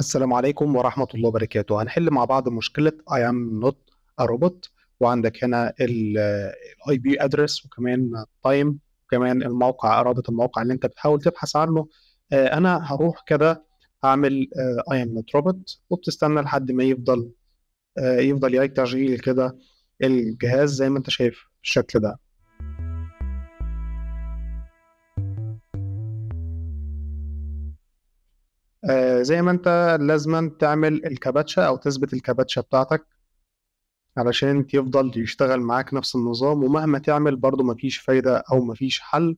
السلام عليكم ورحمة الله وبركاته هنحل مع بعض مشكلة I am not a robot وعندك هنا الاي بي address وكمان time وكمان الموقع إرادة الموقع اللي انت بتحاول تبحث عنه آه، انا هروح كده هعمل اي ام نوت روبوت وبتستنى لحد ما يفضل آه، يفضل يعيد تشغيل كده الجهاز زي ما انت شايف بالشكل ده زي ما انت لازما تعمل الكباتشا او تثبت الكباتشا بتاعتك علشان يفضل يشتغل معاك نفس النظام ومهما تعمل برضه مفيش فايدة او مفيش حل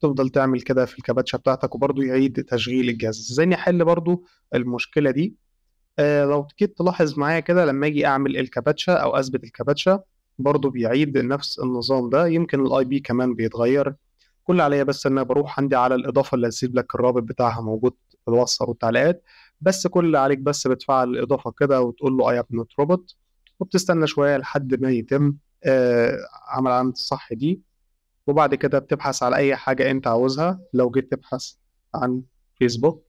تفضل تعمل كده في الكباتشا بتاعتك وبرضه يعيد تشغيل الجهاز ازاي نحل برضه المشكلة دي آه لو جيت تلاحظ معايا كده لما اجي اعمل الكباتشا او اثبت الكباتشا برضه بيعيد نفس النظام ده يمكن الاي بي كمان بيتغير كل عليا بس ان انا بروح عندي على الاضافه اللي هسيب لك الرابط بتاعها موجود في الوصف او التعليقات بس كل اللي عليك بس بتفعل الاضافه كده وتقول له اي ابنوت روبوت وبتستنى شويه لحد ما يتم آه عمل علامه الصح دي وبعد كده بتبحث على اي حاجه انت عاوزها لو جيت تبحث عن فيسبوك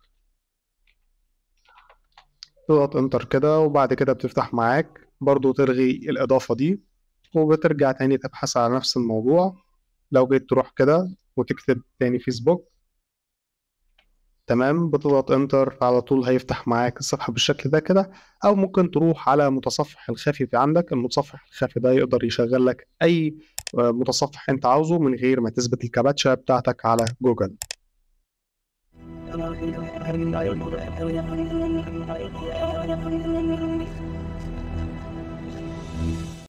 تضغط انتر كده وبعد كده بتفتح معاك برضو تلغي الاضافه دي وبترجع تاني تبحث على نفس الموضوع لو جيت تروح كده وتكتب تاني فيسبوك تمام بتضغط انتر على طول هيفتح معاك الصفحة بالشكل ده كده او ممكن تروح على متصفح الخفي في عندك المتصفح الخفي ده يقدر يشغل لك اي آه، متصفح انت عاوزه من غير ما تثبت الكباتشا بتاعتك على جوجل